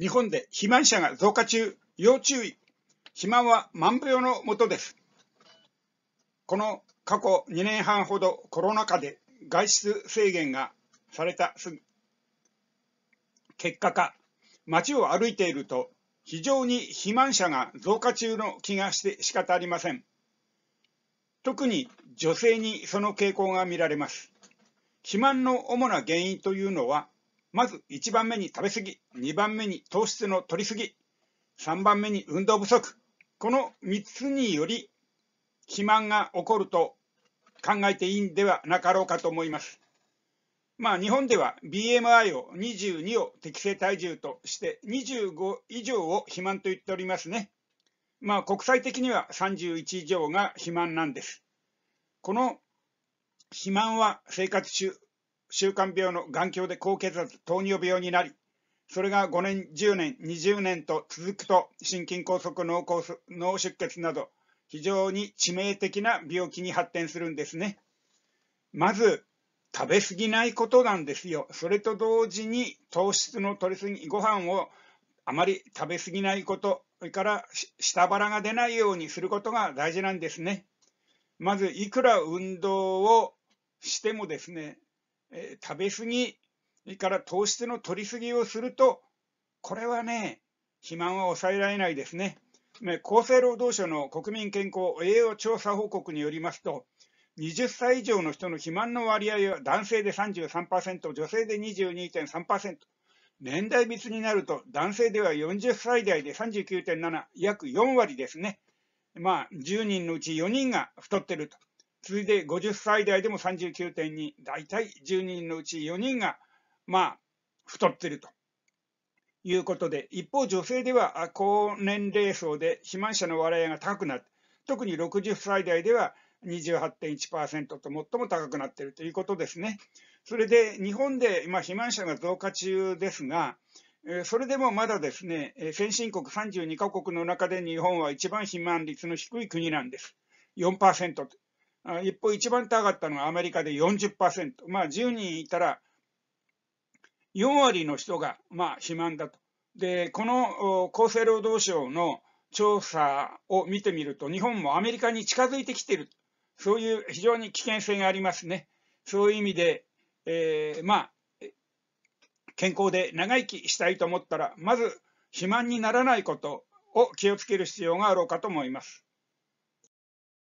日本で肥満者が増加中、要注意。肥満は万病のもとです。この過去2年半ほどコロナ禍で外出制限がされたすぐ結果か、街を歩いていると非常に肥満者が増加中の気がして仕方ありません。特に女性にその傾向が見られます。肥満の主な原因というのはまず1番目に食べ過ぎ、2番目に糖質の取り過ぎ、3番目に運動不足、この3つにより肥満が起こると考えていいんではなかろうかと思います。まあ、日本では BMI を22を適正体重として25以上を肥満と言っておりますね。まあ、国際的には31以上が肥満なんです。この肥満は生活習習慣病の眼鏡で高血圧、糖尿病になり、それが5年、10年、20年と続くと、心筋梗塞、脳梗塞脳出血など、非常に致命的な病気に発展するんですね。まず、食べ過ぎないことなんですよ。それと同時に、糖質の取り過ぎ、ご飯をあまり食べ過ぎないこと、それから下腹が出ないようにすることが大事なんですね。まず、いくら運動をしてもですね、食べ過ぎ、それから糖質の取り過ぎをすると、これはね、肥満は抑えられないですね。ね厚生労働省の国民健康栄養調査報告によりますと、20歳以上の人の肥満の割合は男性で33%、女性で22.3%、年代別になると男性では40歳代で39.7、約4割ですね。まあ、10人のうち4人が太ってると。次いで50歳代でも39.2、大体10人のうち4人が、まあ、太ってるということで、一方、女性では高年齢層で肥満者の割合が高くなって、特に60歳代では28.1%と最も高くなっているということですね。それで日本で今、肥満者が増加中ですが、それでもまだですね、先進国32カ国の中で日本は一番肥満率の低い国なんです。4%一方、一番高かったのがアメリカで40%、まあ、10人いたら4割の人が、まあ、肥満だと。で、この厚生労働省の調査を見てみると、日本もアメリカに近づいてきている、そういう非常に危険性がありますね。そういう意味で、えー、まあ、健康で長生きしたいと思ったら、まず肥満にならないことを気をつける必要があろうかと思います。